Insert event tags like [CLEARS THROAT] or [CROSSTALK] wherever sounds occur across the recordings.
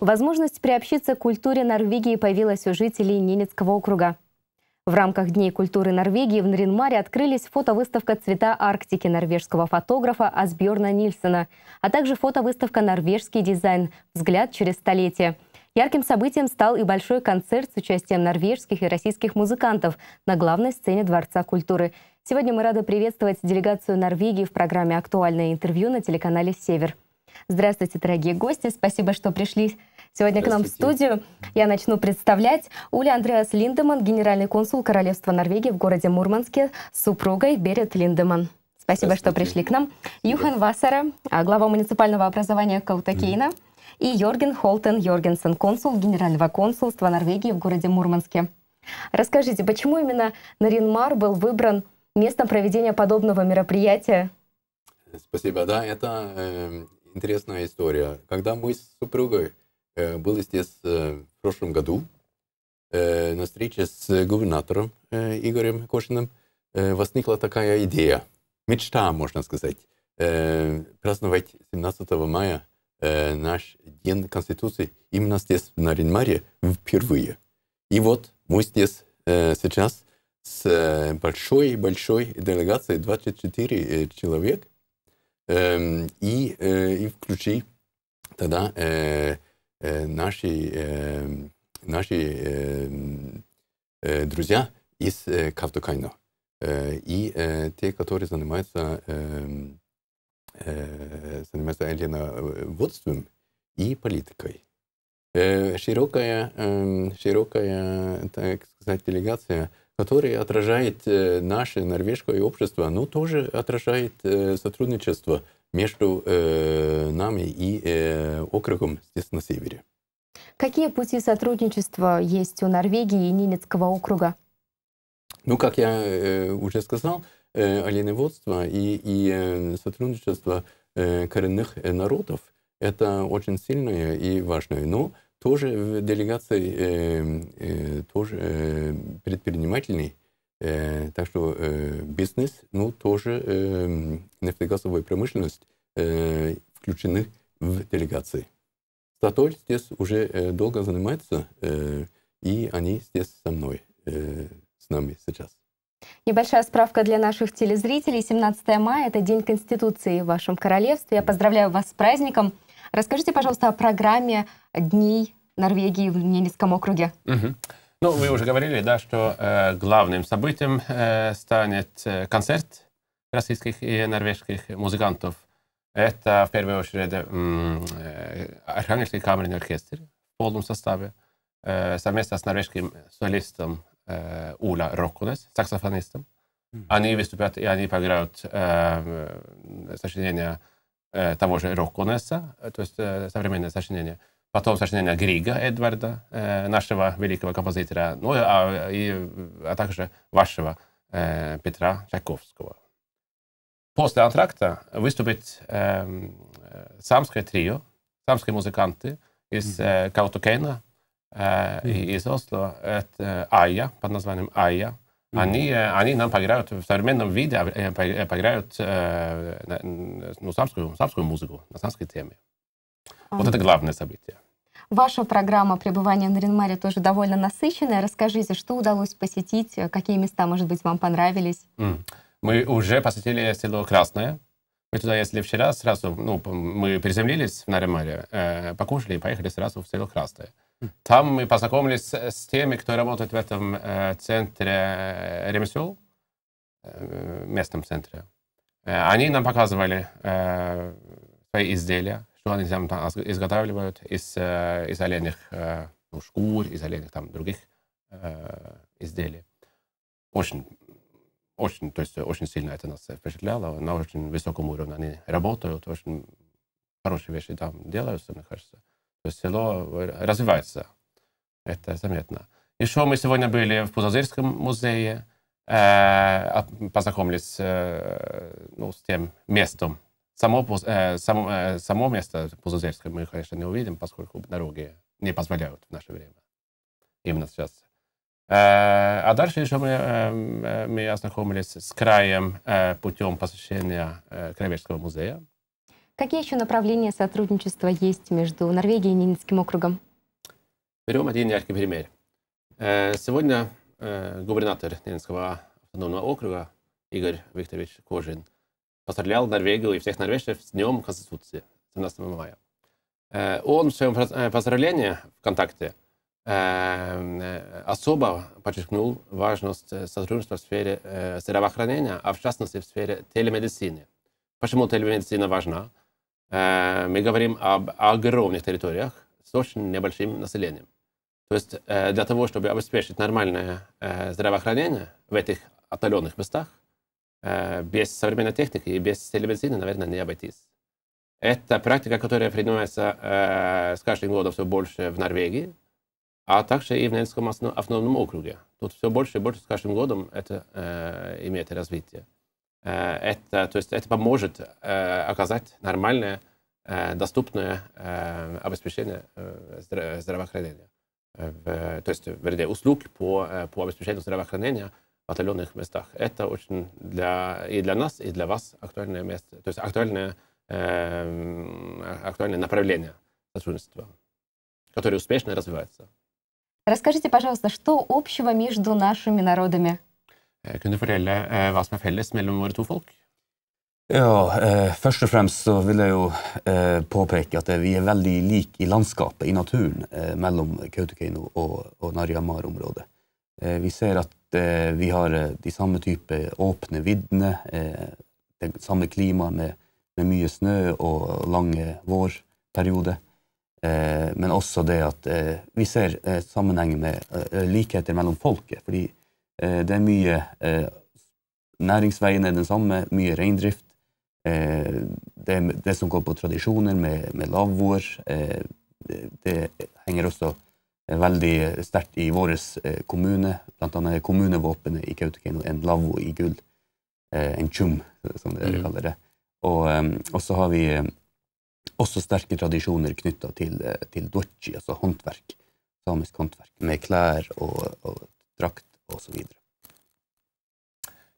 Возможность приобщиться к культуре Норвегии появилась у жителей Ненецкого округа. В рамках Дней культуры Норвегии в Наринмаре открылись фотовыставка «Цвета Арктики» норвежского фотографа Асбьорна Нильсона, а также фотовыставка «Норвежский дизайн. Взгляд через столетие». Ярким событием стал и большой концерт с участием норвежских и российских музыкантов на главной сцене Дворца культуры. Сегодня мы рады приветствовать делегацию Норвегии в программе «Актуальное интервью» на телеканале «Север». Здравствуйте, дорогие гости. Спасибо, что пришли сегодня к нам в студию. Я начну представлять Уля Андреас Линдеман, генеральный консул Королевства Норвегии в городе Мурманске с супругой Берет Линдеман. Спасибо, что пришли к нам. Юхан Вассера, а, глава муниципального образования Каутакейна, и Йорген Холтен Йоргенсен, консул Генерального консульства Норвегии в городе Мурманске. Расскажите, почему именно Наринмар был выбран местом проведения подобного мероприятия? Спасибо, да, это э, интересная история. Когда мы с супругой э, были здесь э, в прошлом году э, на встрече с губернатором э, Игорем Кошиным, э, возникла такая идея, мечта, можно сказать, э, праздновать 17 мая э, наш День Конституции именно здесь, в Наринмаре, впервые. И вот мы здесь э, сейчас с э, большой-большой делегацией, 24 э, человека. i, i vključi tada naši, naši друзья из Кавтокайно и те, которые занимаются занимаются алиеноводством и политикой. Э, широкая, эм, широкая, так сказать, делегация, которая отражает э, наше норвежское общество, но тоже отражает э, сотрудничество между нами и округом здесь на севере. Какие пути сотрудничества есть у Норвегии и Нилецкого округа? Ну, как я уже сказал, оленеводство и, и сотрудничество коренных народов – это очень сильное и важное. Но тоже в делегации э, э, тоже э, предпринимательный, э, так что э, бизнес, ну тоже э, нефтегазовая промышленность э, включены в делегации. Статоль здесь уже э, долго занимается, э, и они здесь со мной, э, с нами сейчас. Небольшая справка для наших телезрителей. 17 мая – это День Конституции в вашем королевстве. Я поздравляю вас с праздником. Расскажите, пожалуйста, о программе дней Норвегии в Ненецком округе. Угу. Ну, вы уже говорили, да, что э, главным событием э, станет э, концерт российских и норвежских музыкантов. Это в первую очередь э, э, Архангельский камерный оркестр в полном составе э, совместно с норвежским солистом э, Ула саксофонистом. Они выступят и они поиграют э, сочинение э, того же Роккунеса, э, то есть э, современное сочинение. Потом сочинение Грига Эдварда, э, нашего великого композитора, ну а, и, а также вашего э, Петра Чайковского. После антракта выступит э, самское трио, самские музыканты из э, Каутукена э, и из Осло. Это Айя, под названием Айя. Они, они нам поиграют в современном виде, поиграют э, ну, самскую, самскую музыку на самской теме. Вот это главное событие. Ваша программа пребывания на Ренмаре тоже довольно насыщенная. Расскажите, что удалось посетить, э, какие места, может быть, вам понравились? Мы уже посетили село Красное. Мы туда ездили вчера сразу, ну, мы приземлились на Ренмаре, э, покушали и поехали сразу в село Красное. Там мы познакомились с теми, кто работает в этом э, центре э, ремесел, э, местном центре. Э, они нам показывали э, свои изделия, что они там, там изготавливают из, э, из оленях э, ну, шкур, из оленях там других э, изделий. Очень, очень, то есть очень сильно это нас впечатляло. На очень высоком уровне они работают, очень хорошие вещи там делаются, мне кажется. То есть село э, развивается. Это заметно. Еще мы сегодня были в Пузазирском музее, э, а, познакомились э, ну, с тем местом, Само, э, само, э, само место Пузызерское мы, конечно, не увидим, поскольку дороги не позволяют в наше время. Именно сейчас. Э, а дальше еще мы, э, э мы ознакомились с краем э, путем посещения э, Кровеческого музея. Какие еще направления сотрудничества есть между Норвегией и Ненецким округом? Берем один яркий пример. Э, сегодня э, губернатор Ненецкого автономного округа Игорь Викторович Кожин – поздравлял Норвегию и всех норвежцев с Днем Конституции 17 мая. Э, он в своем э, поздравлении ВКонтакте э, особо подчеркнул важность сотрудничества в сфере здравоохранения, а в частности в сфере телемедицины. Почему телемедицина важна? Мы говорим об огромных территориях с очень небольшим населением. То есть для того, чтобы обеспечить нормальное здравоохранение в этих отдаленных местах, Э, без современной техники и без телемедицины, наверное, не обойтись. Это практика, которая принимается э, с каждым годом все больше в Норвегии, а также и в Ненецком автономном округе. Тут все больше и больше с каждым годом это э, имеет развитие. Э, это, то есть это поможет э, оказать нормальное, э, доступное э, обеспечение э, здравоохранения. Э, то есть, вернее, услуг по, э, по обеспечению здравоохранения – в отдаленных местах. Это очень для, и для нас, и для вас актуальное место, то есть актуальное, э, актуальное направление сотрудничества, которое успешно развивается. Расскажите, пожалуйста, что общего между нашими народами? Э, kunne du fortelle eh, hva som er felles mellom våre to folk? Ja, eh, Først og fremst så vil jeg jo eh, påpeke at eh, vi er veldig like i landskapet, i naturen, eh, mellom Kautokeino og, og Narjamar-området. Eh, vi ser at eh, vi har eh, de samme type åpne viddene, det samme klimaet med, med, mye snø og lange vårperioder. Men også det at vi ser sammenhengen med likheter mellom folket. fordi det er mye Næringsveien er den samme, mye reindrift. Det, det som går på tradisjoner med, med lavvoer, det henger også Eh, veldig sterkt i vår eh, kommune. Blant annet kommunevåpenet i Kautokeino, en lavvo i gull. Eh, en tjum, som dere mm. kaller det. Og, og, så har vi også sterke tradisjoner knytta til, til dochi, altså håndverk. Samisk håndverk med klær og, og drakt osv.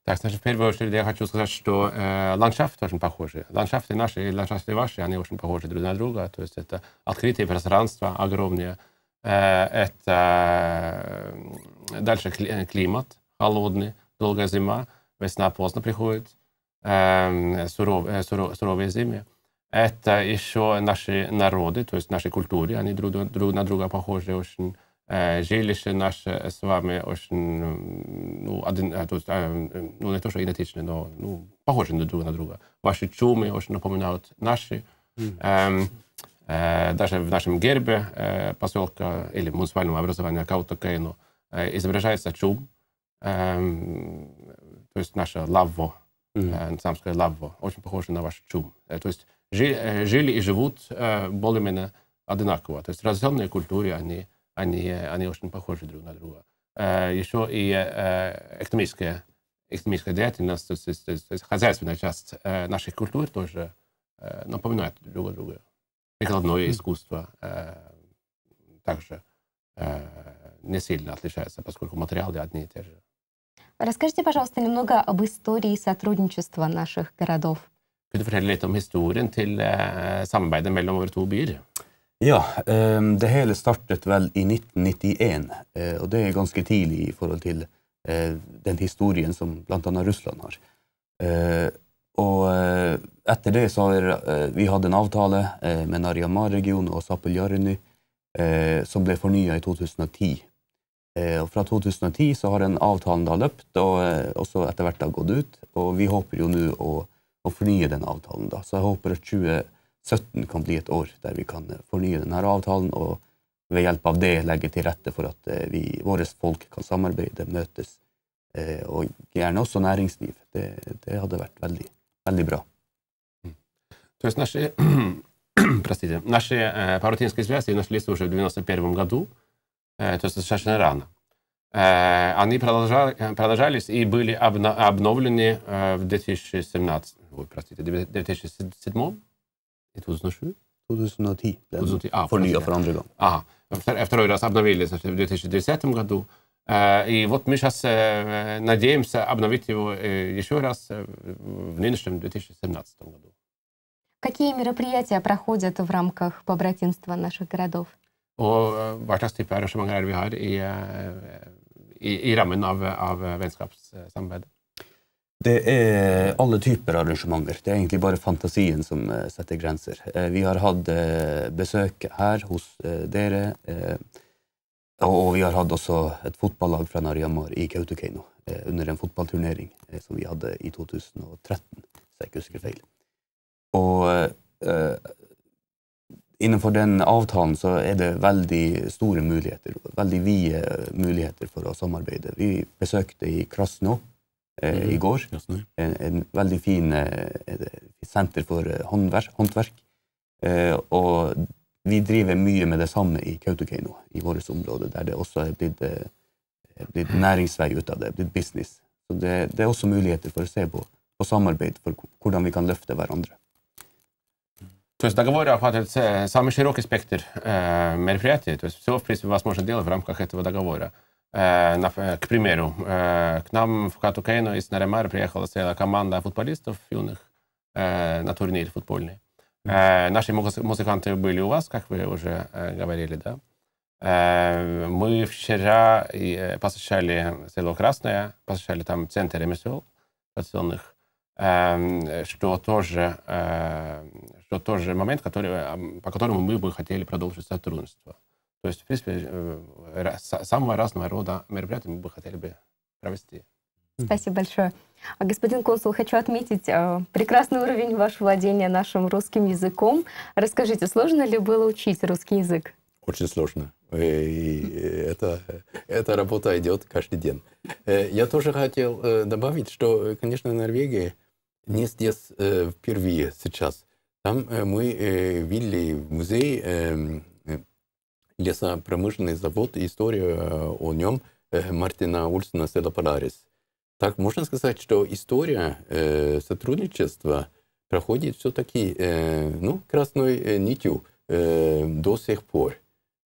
Так, значит, в первую очередь я хочу сказать, что э, ландшафт очень похожий. Ландшафты наши и ландшафты ваши, они очень похожи друг на друга. То есть это открытые пространства огромные, э, Э, это э, дальше климат холодный, долгая зима, весна поздно приходит, э, суров, суровые зимы. Это еще наши народы, то есть наши культуры, они друг, друг на друга похожи очень. Жилище наше с вами очень, ну, один, то есть, ну не то, что идентичны, но ну, похожи друг на друга. Ваши чумы очень напоминают наши. Mm. Эм, Э, даже в нашем гербе э, поселка или муниципального образования Каутакейну э, изображается чум, эм, то есть наше лавво, mm-hmm. самское лавво, очень похоже на ваш чум. То есть жили, и живут более-менее одинаково. То есть разделенные культуры, они, они, они очень похожи друг на друга. Еще и экономическая, экономическая деятельность, то есть, то есть хозяйственная часть наших культур тоже напоминает друг друга. Ikke sant? Nå i skogstrået det er kanskje несильно отличается, поскольку материалы одни и те же. Расскажите, пожалуйста, немного об истории сотрудничества наших городов. Kunne du fortelle litt om historien eh, samarbeidet mellom våre to byer? Ja, eh, det hele startet vel i 1991, eh, og det er ganske tidlig i forhold til den historien som bl.a. Russland har. Og eh, etter det så har eh, vi hatt en avtale eh, med Nariamar-regionen og Sapuljarny som ble fornya i 2010. Og fra 2010 så har den avtalen da løpt, og også etter hvert har gått ut. Og vi håper jo nå å, å, fornye den avtalen, da. Så jeg håper at 2017 kan bli et år der vi kan fornye denne avtalen, og ved hjelp av det legge til rette for at vi, våre folk kan samarbeide, møtes, og gjerne også næringsliv. Det, det hadde vært veldig Veldig bra. Т есть наши, [CLEARS THROAT] простите, наши э, паутинские связи нашлись уже в 91 году, э, то есть достаточно рано. Э, они продолжали, э, продолжались и были обно, обновлены э, в 2017, ой, простите, 2007. И тут значит? 2010. 2010. А, Fornya för andra gången. Ага. Э, второй раз обновили значит, в 2010 году. И вот мы сейчас надеемся обновить его еще раз в нынешнем 2017 году. Какие мероприятия проходят в рамках побратимства наших городов? Og eh, hva vi har i, eh, i, av vennskapssamarbeidet? Det er alle typer arrangementer. Det er egentlig bare fantasien som eh, setter grenser. Vi har hatt besøk her hos dere og, vi har hatt også et fotballag fra Nariamar i Kautokeino eh, under en fotballturnering eh, som vi hadde i 2013, hvis jeg ikke husker feil. Og eh, innenfor den avtalen så er det veldig store muligheter, veldig vide muligheter for å samarbeide. Vi besøkte i Krasno eh, i mhm. går. Krasno. En, en, veldig fin eh, senter for håndverk. håndverk. Eh, og vi driver mye med det samme i Kautokeino, i vårt område, der det også er blitt, er blitt næringsvei ut av det, blitt business. Så det, det, er også muligheter for å se på, på samarbeid, for hvordan vi kan løfte hverandre. Tusen говорю, охватывает самый широкий спектр э, мероприятий, то есть все, в принципе, возможно делать в рамках этого договора. Э, на, к примеру, э, к нам в Катукейну из Наремара приехала целая команда футболистов юных э, на турнир футбольный. Э, наши музыканты были у вас, как вы уже э, говорили, да? Э, мы вчера посещали село Красное, посещали там центр ремесел традиционных, эм, что тоже, что тоже момент, который, по которому мы бы хотели продолжить сотрудничество. То есть, в принципе, самого разного рода мероприятия мы бы хотели бы провести. Спасибо большое. А, господин консул, хочу отметить а, прекрасный уровень вашего владения нашим русским языком. Расскажите, сложно ли было учить русский язык? Очень сложно. Э, и э, это, эта работа идет каждый день. Э, я тоже хотел добавить, что, конечно, Норвегия не здесь впервые сейчас. Там мы видели в музее эм, лесопромышленный завод, историю о нем Мартина Ульсона Селопарарис. Так можно сказать, что история э, сотрудничества проходит все-таки э, ну, красной э, нитью э, до сих пор.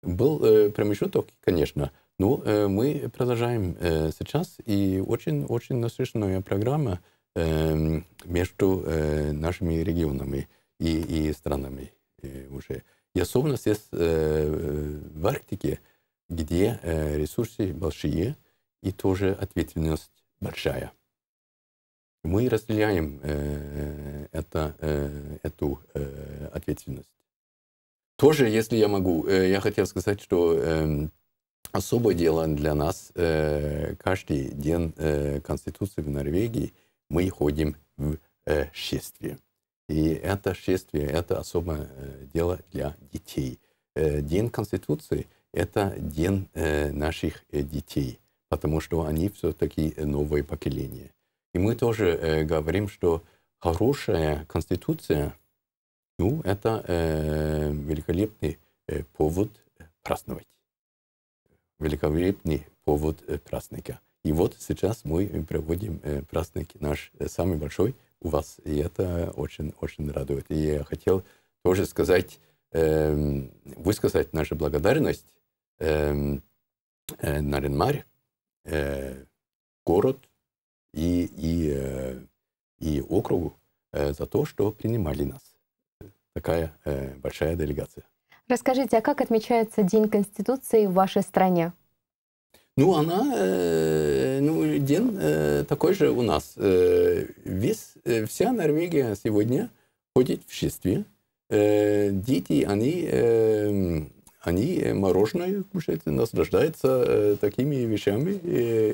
Был э, промежуток, конечно, но э, мы продолжаем э, сейчас, и очень-очень насыщенная программа э, между э, нашими регионами и, и странами э, уже. И особенно здесь э, в Арктике, где э, ресурсы большие, и тоже ответственность большая. Мы разделяем э, это, э, эту э, ответственность. Тоже, если я могу, э, я хотел сказать, что э, особое дело для нас э, каждый день э, Конституции в Норвегии мы ходим в э, шествие. И это шествие, это особое э, дело для детей. Э, день Конституции – это день э, наших э, детей потому что они все-таки новое поколение. И мы тоже э, говорим, что хорошая конституция, ну, это э, великолепный э, повод праздновать. Великолепный повод э, праздника. И вот сейчас мы проводим э, праздник наш э, самый большой у вас, и это очень-очень радует. И я хотел тоже сказать, э, высказать нашу благодарность эм, э, э, Наринмаре, э, город и, и, э, и округу э, за то, что принимали нас. Такая э, большая делегация. Расскажите, а как отмечается День Конституции в вашей стране? Ну, она, э, ну, день э, такой же у нас. Э, весь, э, вся Норвегия сегодня ходит в шестве. Э, дети, они э, они мороженое кушают, наслаждаются э, такими вещами.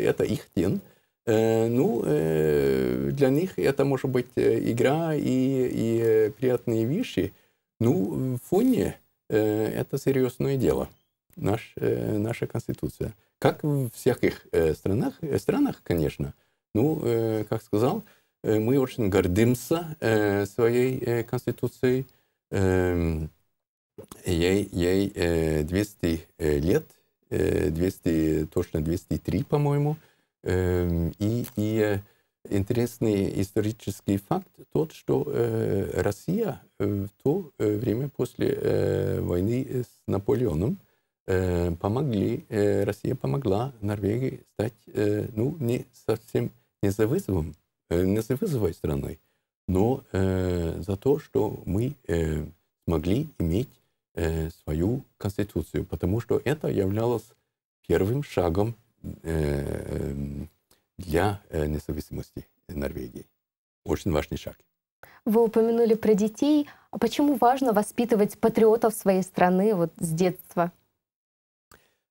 Это их день. Э, ну, э, для них это может быть игра и, и приятные вещи. Ну, в фоне это серьезное дело, наш, наша Конституция. Как в всяких странах, странах конечно. Ну, как сказал, мы очень гордимся своей Конституцией. Эм, Ей, ей 200 э, э, лет, 200, э, точно 203, по-моему. Эм, и, и интересный исторический факт тот, что Россия в то время после войны с Наполеоном помогли, Россия помогла Норвегии стать, ну, не совсем не за вызовом, не за вызовой страной, но за то, что мы смогли иметь э, свою конституцию, потому что это являлось первым шагом э, для э, независимости Норвегии. Очень важный шаг. Вы упомянули про детей. А почему важно воспитывать патриотов своей страны вот с детства?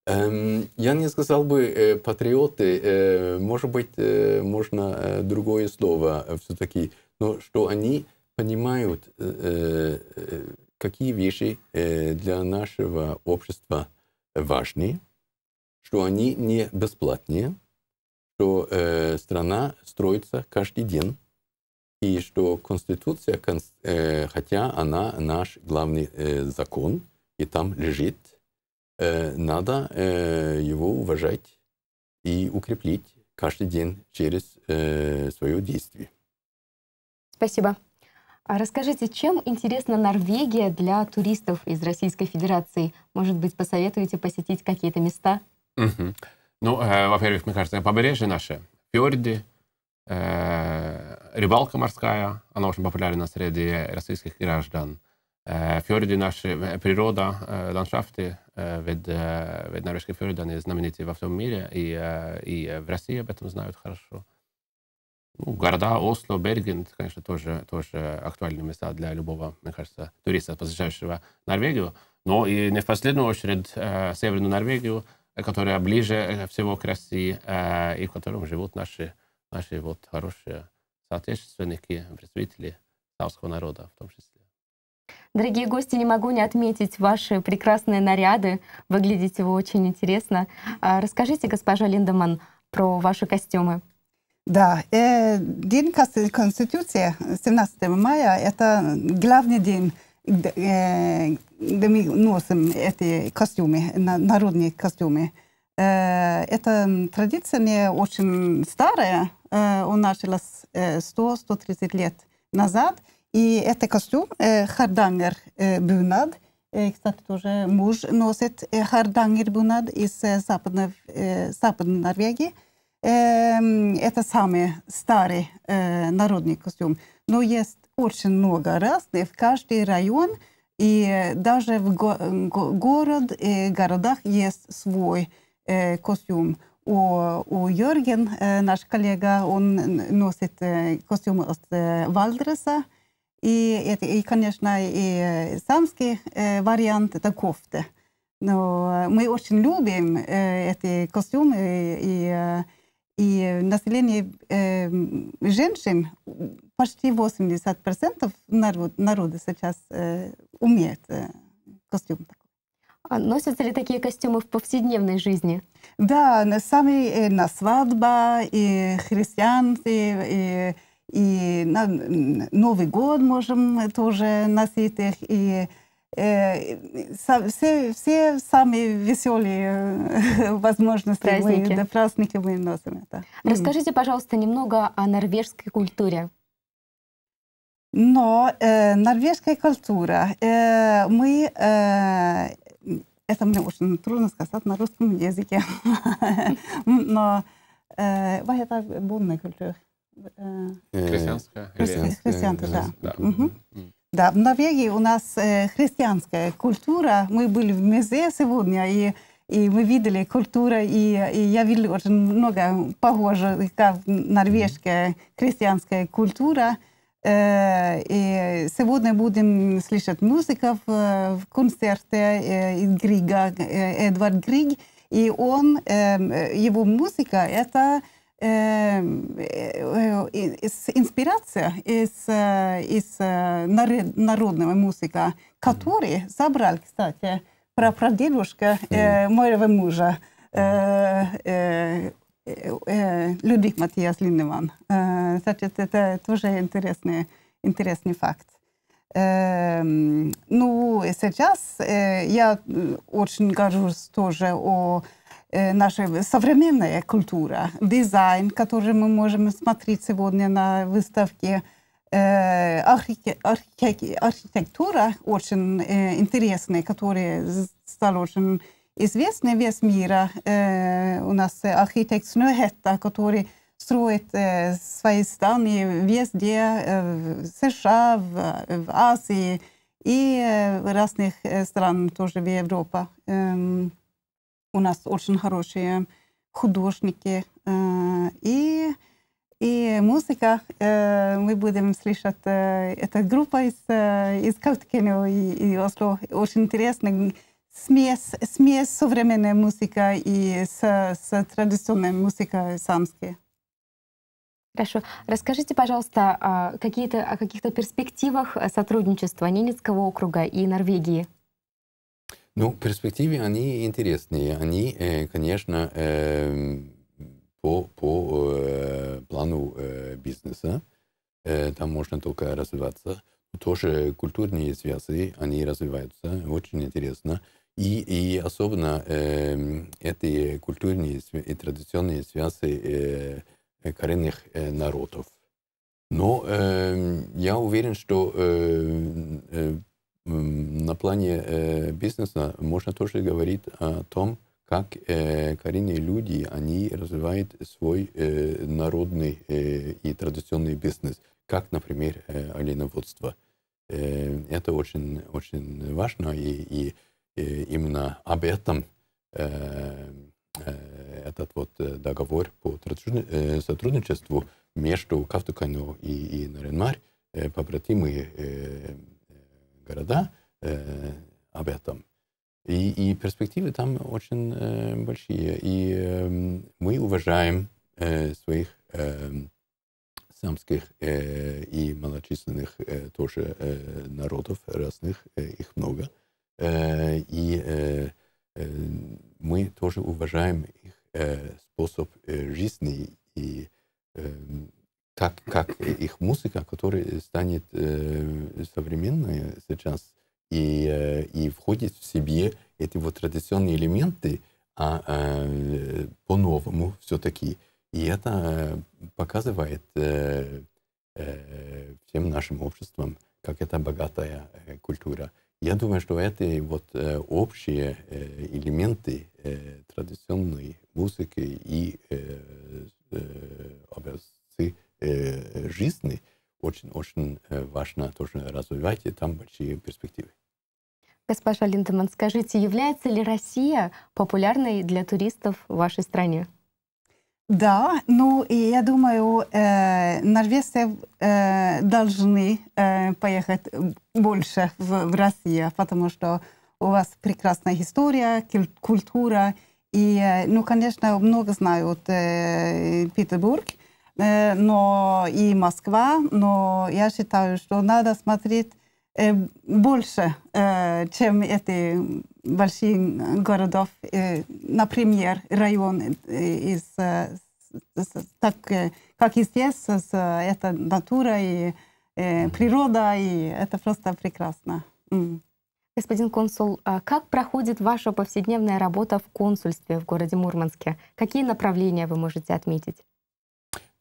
Эм, я не сказал бы э, патриоты, э, может быть, э, можно э, другое слово э, все-таки, но что они понимают э, э какие вещи э, для нашего общества важны, что они не бесплатные, что э, страна строится каждый день, и что Конституция, э, хотя она наш главный закон, и там лежит, надо его уважать и укреплить каждый день через свое действие. Спасибо. А расскажите, чем интересна Норвегия для туристов из Российской Федерации? Может быть, посоветуете посетить какие-то места? Угу. Ну, э, во-первых, мне кажется, побережье наше, фьорды, э, рыбалка морская, она очень популярна среди российских граждан. Э, фьорды наши, э, природа, э, ландшафты, э, ведь, э, ведь норвежские фьорды, они знамениты во всем мире, и, э, и в России об этом знают хорошо. Ну, города Осло, Берген, это, конечно, тоже, тоже актуальные места для любого, мне кажется, туриста, посещающего Норвегию. Но и не в последнюю очередь э, Северную Норвегию, которая ближе э, всего к России, э, и в котором живут наши, наши вот хорошие соотечественники, представители савского народа в том числе. Дорогие гости, не могу не отметить ваши прекрасные наряды. Выглядите вы очень интересно. А, расскажите, госпожа Линдеман, про ваши костюмы. Да, э, день Конституции 17 мая – это главный день, где, э, где мы носим эти костюмы, народные костюмы. Э, эта традиция не очень старая, э, он началась 100-130 лет назад. И это костюм э, хардангер э, бунад. Э, кстати, тоже муж носит э, хардангер бунад из э, западной, э, западной Норвегии – Эм, это самый старый э, народный костюм. Но есть очень много разных. В каждый район и даже в го город, и городах есть свой э, костюм. У, у Jörgen, э, наш коллега, он носит э, костюм из э, Вальдреса. И, и, конечно, и самский э, вариант – это кофты. Но мы очень любим э, эти костюмы. И, э, и население э, женщин, почти 80% народ, народа сейчас э, умеет э, костюм такой. А носятся ли такие костюмы в повседневной жизни? Да, на сами э, на свадьба, и христианцы, и, и на Новый год можем тоже носить их, и Э, все, все самые веселые э, возможности праздники. Мы, да, праздники мы носим. это. Расскажите, пожалуйста, немного о норвежской культуре. Но э, норвежская культура, э, мы, э, это мне очень трудно сказать на русском языке, [LAUGHS] но э, это бонная культура? Крестьянская? Э, Крестьянская, да. Да, в Норвегии у нас э, христианская культура. Мы были в музее сегодня, и, и мы видели культуру, и, и я видела очень много похожего, как норвежская христианская культура. Э, и сегодня будем слышать музыку в, в концерте э, Грига, э, Эдвард Григ, и он, э, его музыка — это... Эм, э, э, э, инспирация из, из народного музыка, который забрал, кстати, про э, моего мужа, э, э, э, Людвиг Матиас Линдеман. значит, это тоже интересный, интересный факт. Эм, ну, э, ну, сейчас я очень горжусь тоже о Э, наша современная культура, дизайн, который мы можем смотреть сегодня на выставке, э, архитектура очень э, интересная, которая стала очень известной весь мира. У нас архитект Снюхетта, который строит свои здания везде, в США, в Азии и в разных странах тоже в Европе. Эм, у нас очень хорошие художники. Э, и, и музыка, э, мы будем слышать э, эта группа из, из Кауткенева и, и Осло. Очень интересно, смесь, смесь современная музыка и с, с традиционной музыкой самской. Хорошо. Расскажите, пожалуйста, о, а, какие-то, о каких-то перспективах сотрудничества Ненецкого округа и Норвегии. Ну, перспективы, они интересные. Они, э, конечно, эм, по, по э, плану э, бизнеса, там можно только развиваться. Тоже культурные связи, они развиваются, очень интересно. И, и особенно э, эти культурные и традиционные связи э, коренных э, народов. Но э, я уверен, что э, на плане э, бизнеса можно тоже говорить о том, как э, коренные люди, они развивают свой э, народный э, и традиционный бизнес, как, например, э, оленеводство. Э, это очень, очень важно, и, и, и э, именно об этом э, э этот вот э, договор по сотрудничеству между Кавтукайно и, и Наренмар, побратимы города э, об этом. И, и перспективы там очень э, большие. И э, мы уважаем э, своих э, самских э, и малочисленных э, тоже э, народов разных, э, их много. Э, и э, э, мы тоже уважаем их э, способ э, жизни и э, как, как их музыка, которая станет э, современной сейчас и, э, и входит в себе эти вот традиционные элементы а, э, по-новому все-таки. И это э, показывает э, э, всем нашим обществам, как это богатая э, культура. Я думаю, что эти вот э, общие э, элементы э, традиционной музыки и э, э, образцы э, жизни очень-очень э, важно тоже развивать, и там большие перспективы. Госпожа Линдеман, скажите, является ли Россия популярной для туристов в вашей стране? Да, ну и я думаю, э, норвежцы э, должны э, поехать больше в, в Россию, потому что у вас прекрасная история, культура, и, э, ну, конечно, много знают э, Петербург, э, Э, но и Москва, но я считаю, что надо смотреть э, больше, э, чем эти большие городов, например, район из так как и здесь, это натура и природа, и это просто прекрасно. Господин консул, а как проходит ваша повседневная работа в консульстве в городе Мурманске? Какие направления вы можете отметить?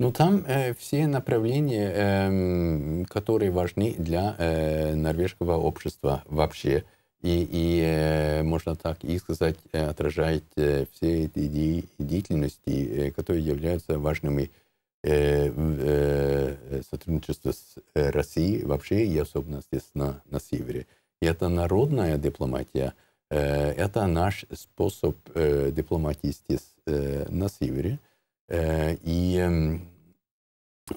Ну там э, все направления, э, которые важны для э, норвежского общества вообще, и, и э, можно так и сказать, э, отражает э, все эти де деятельности, э, которые являются важными э, э, сотрудничества с э, Россией вообще и особенно естественно, на, севере. И это народная дипломатия, э, это наш способ э, дипломатии здесь э, на севере. Э, и эм,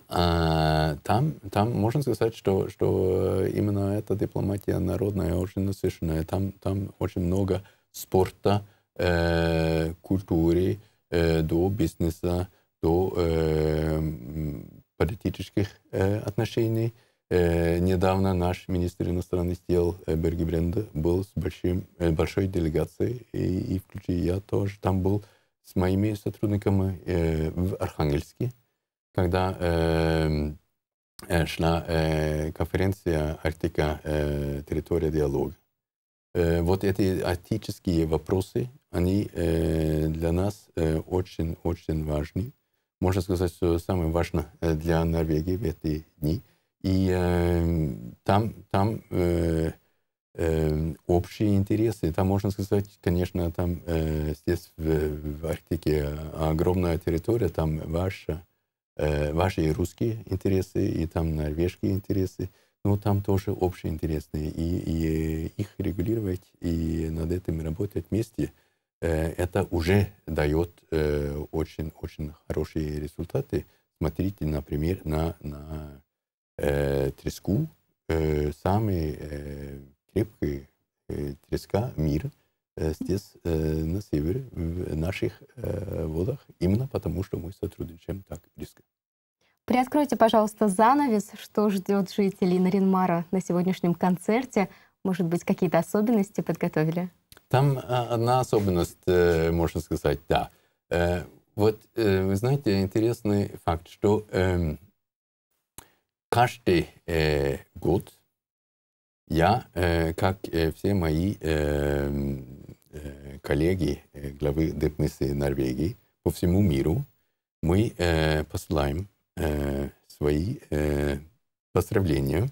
а, там, там можно сказать, что, что э, именно эта дипломатия народная очень насыщенная. Там, там очень много спорта, э, культуры, э, до бизнеса, до э, политических э, отношений. Э, недавно наш министр иностранных дел э, Бергебренде был с большим, э, большой делегацией, и, и включая я тоже там был с моими сотрудниками э, в Архангельске когда эм, э, шла э, конференция Арктика э, «Территория диалога». Э, вот эти арктические вопросы, они э, для нас очень-очень э, важны. Можно сказать, что самое важное э, для Норвегии в эти дни. И э, там, там э, э, общие интересы. Там, можно сказать, конечно, там э, здесь в, в Арктике огромная территория, там ваша, Э, ваши русские интересы, и там норвежские интересы, но ну, там тоже общие интересы. И, и э, их регулировать, и над этим работать вместе, э, это уже дает очень-очень хорошие результаты. Смотрите, например, на, на треску. Самый крепкий треска мира – Э, здесь э, на севере, в наших э, водах, именно потому, что мы сотрудничаем так близко. Приоткройте, пожалуйста, занавес, что ждет жителей Наринмара на сегодняшнем концерте. Может быть, какие-то особенности подготовили? Там одна особенность, можно сказать, да. Вот, вы знаете, интересный факт, что эм, каждый год я, как все мои эм, коллеги главы депмиссии Норвегии по всему миру, мы посылаем свои поздравления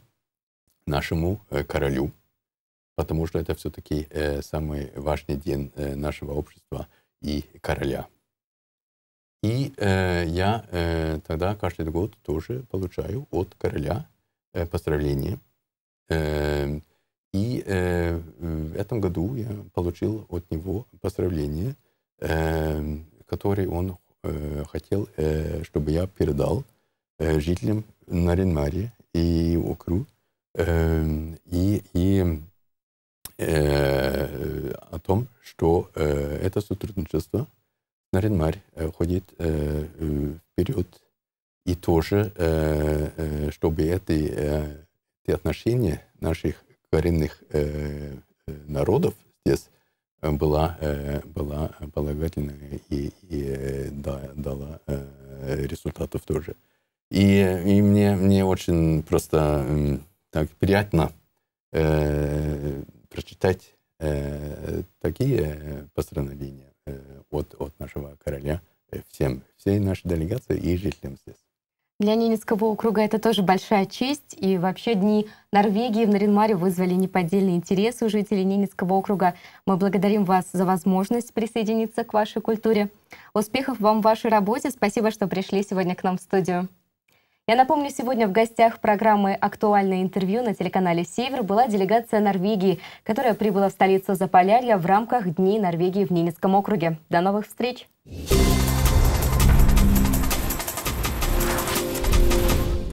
нашему королю, потому что это все-таки э, самый важный день э, нашего общества и короля. И э, я э, тогда каждый год тоже получаю от короля э, поздравления. Э, и э, в этом году я получил от него поздравление, э, которое он э, хотел, э, чтобы я передал э, жителям Наринмари и Окру. Э, эм, и и э, о том, что э, это сотрудничество Наринмарь э, ходит э, вперед. И тоже, э, э, чтобы эти, э, эти отношения наших коренных э, э, народов здесь была, э, была полагательная и, и э, да, дала э, результатов тоже. И, и мне, мне очень просто так приятно э, прочитать э, такие постановления э, от, от нашего короля э, всем, всей нашей делегации и жителям здесь. Для Ненецкого округа это тоже большая честь, и вообще дни Норвегии в Наринмаре вызвали неподдельный интерес у жителей Ненецкого округа. Мы благодарим вас за возможность присоединиться к вашей культуре. Успехов вам в вашей работе, спасибо, что пришли сегодня к нам в студию. Я напомню, сегодня в гостях программы «Актуальное интервью» на телеканале «Север» была делегация Норвегии, которая прибыла в столицу Заполярья в рамках Дней Норвегии в Ненецком округе. До новых встреч!